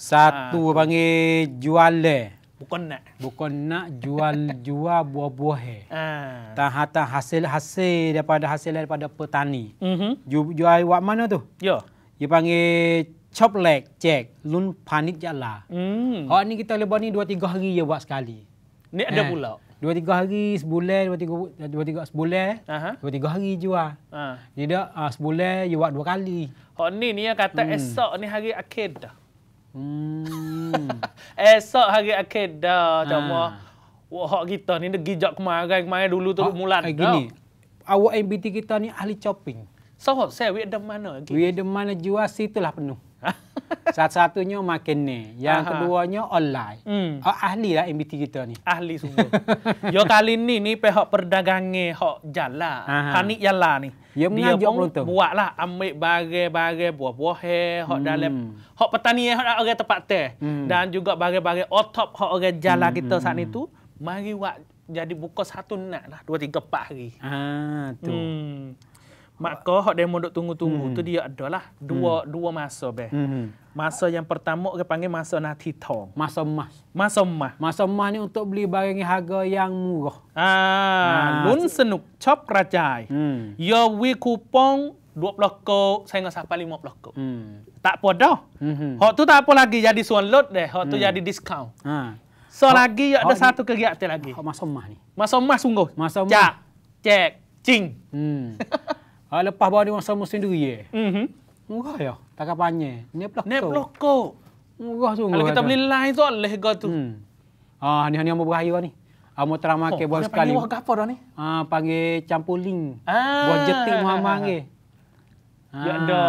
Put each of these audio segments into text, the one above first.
Satu ha. panggil jual le, Bukan nak. Bukan nak jual jual buah-buah eh. Ha. Ah. Tahatan hasil-hasil daripada hasil daripada petani. Mm-hmm. Jual, jual buat mana tu? Yo, Dia panggil chop leg, check, lun panik jala. Mm. Hak ni kita lebar ni dua tiga hari je buat sekali. Ni ada ha. pula. 2 3 hari sebulan dua tiga dua tiga sebulan. Aha. 2 3 hari jual. Ha. Ah. Jadi uh, sebulan dia buat dua kali. Oh ni ni yang kata mm. esok ni hari akhir dah. Hmm. Esok hari akhir dah cuma ah. wah hak kita ni degi jak kemarin kemarin dulu tu oh, ah, mulan. Hari gini. Awak MBT kita ni ahli shopping. So, saya we ada mana? lagi? We ada mana jual situlah penuh. Ha? Satu-satunya makin ni. Yang Aha. keduanya online. Hmm. Oh, ahli lah MBT kita ni. Ahli sungguh. Yo kali ni ni pihak perdagangan hok jalan. Panik jalan ni. Ya, dia pun beruntung. buat lah ambil bagai-bagai buah-buah hok hmm. dalam hok petani hok orang tempat teh hmm. dan juga bagai-bagai otop hok orang jalan hmm. kita saat hmm. itu hmm. mari buat jadi buka satu nak lah dua tiga empat hari. Ah tu. Hmm. Maka hak demo duk tunggu-tunggu hmm. tu dia adalah dua hmm. dua masa be. Hmm. Masa yang pertama kita panggil masa nati tong. Masa emas. Masa emas. Masa emas ni untuk beli barang yang harga yang murah. Ah, nah. senuk cop kerajai. Hmm. Ya wi kupong 20 ko, saya ngasah sampai 50 ko. Hmm. Tak apa dah. Hmm. Hak tu tak apa lagi jadi suan lot deh. Hak tu hmm. jadi diskaun. Ha. So ho, lagi ya ada ho, satu kegiatan lagi. Masa emas ni. Masa emas sungguh. Masa emas. Cek. Cek. Cing. Hmm. Ha lepas bawa dia orang sama sendiri eh. Mhm. Murah ya. Takkan panjang. Ni pelak. Ni pelak. Murah tu. Kalau kita beli lain tu leh ga tu. Hmm. Ha, lah ah ni ni ambo berhaya ni. Amo terama oh, ke buat sekali. Ni apa dah ni? Ah panggil campuling. Ah. Buat jetik Muhammad ni. Ya ah, ya ada.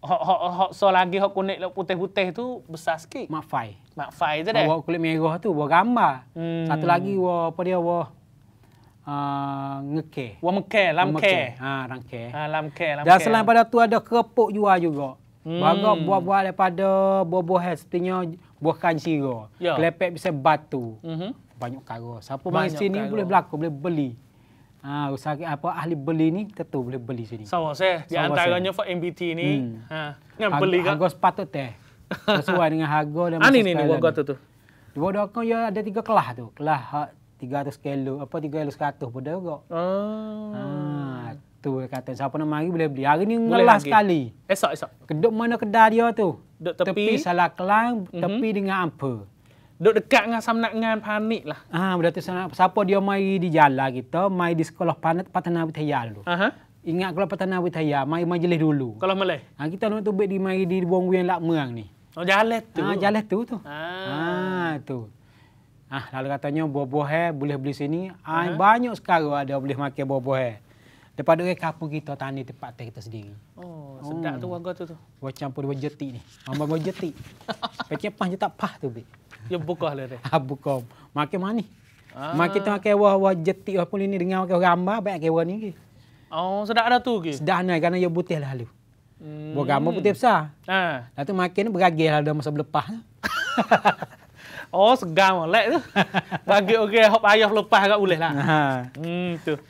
Hak hak hak so lagi hak kunik lok putih-putih tu besar sikit. Mak fai. Mak fai tu dah. Bawa kulit merah tu bawa gambar. Hmm. Satu lagi bawa apa dia wah Ah, ngeke. Wang meke, lam ke. Ha, ah, lam Ha, lam ke, Dan selain pada tu ada keropok jual juga. Hmm. Bagak buah-buah daripada buah-buah hal sepertinya buah kancira. Ya. Yeah. Kelepek bisa batu. Mm-hmm. Banyak kara. Siapa main sini karo. boleh berlaku, boleh beli. Ha, usaha apa ahli beli ni tentu boleh beli sini. Sawa so, saya so, di antaranya for MBT ni. Hmm. Ha. Yang beli kan. Harga sepatut teh. Sesuai dengan harga dan masa ni ni gua tu tu. Dua dokong ya ada tiga kelah tu. Kelah ha, 300 kilo apa 300 kilo 100 pun dah juga. Ah. Ha, tu kata siapa nak mari boleh beli. Hari ni ngelas sekali. Esok esok. Kedok mana kedai dia tu? Dok tepi, tepi Salah Kelang, mm-hmm. tepi dengan apa? Dok dekat dengan Samnak Ngan Panik lah. Ah, ha, berarti siapa dia mai di jalan kita, mari di sekolah Panat Patanah Wijaya dulu. Aha. Uh-huh. Ingat kalau Patanah Wijaya, mai majlis dulu. Kalau Malay. Ha, ah, kita nak tu di mai di Buang yang lakmuang ni. Oh, jalan tu. Ah, ha, jalan tu tu. Ah, ha. ha, tu. Ah, lalu katanya buah-buah boleh beli sini. Ah, uh-huh. Banyak sekali ada boleh makan buah-buah. Daripada orang kampung kita tani tempat teh kita sendiri. Oh, sedap hmm. tu orang kata tu. Buah campur buah jeti ni. Ambil buah jeti. Pakai pas je tak pas tu be. Ya buka lah dia. Ah ha, buka. Makan mana ni? Ah. Makan tu makan buah-buah jeti apa ni dengan makan gambar baik ke orang ni ke. Oh, sedap ada tu ke? Sedap ni kerana ia putih lah lalu. Hmm. Buah gambar hmm. putih besar. Ha. Ah. Lepas makan ni beragil lah masa berlepas. Oh, segam tu Bagi orang hop ayah lepas agak boleh lah. Ha. Hmm, tu.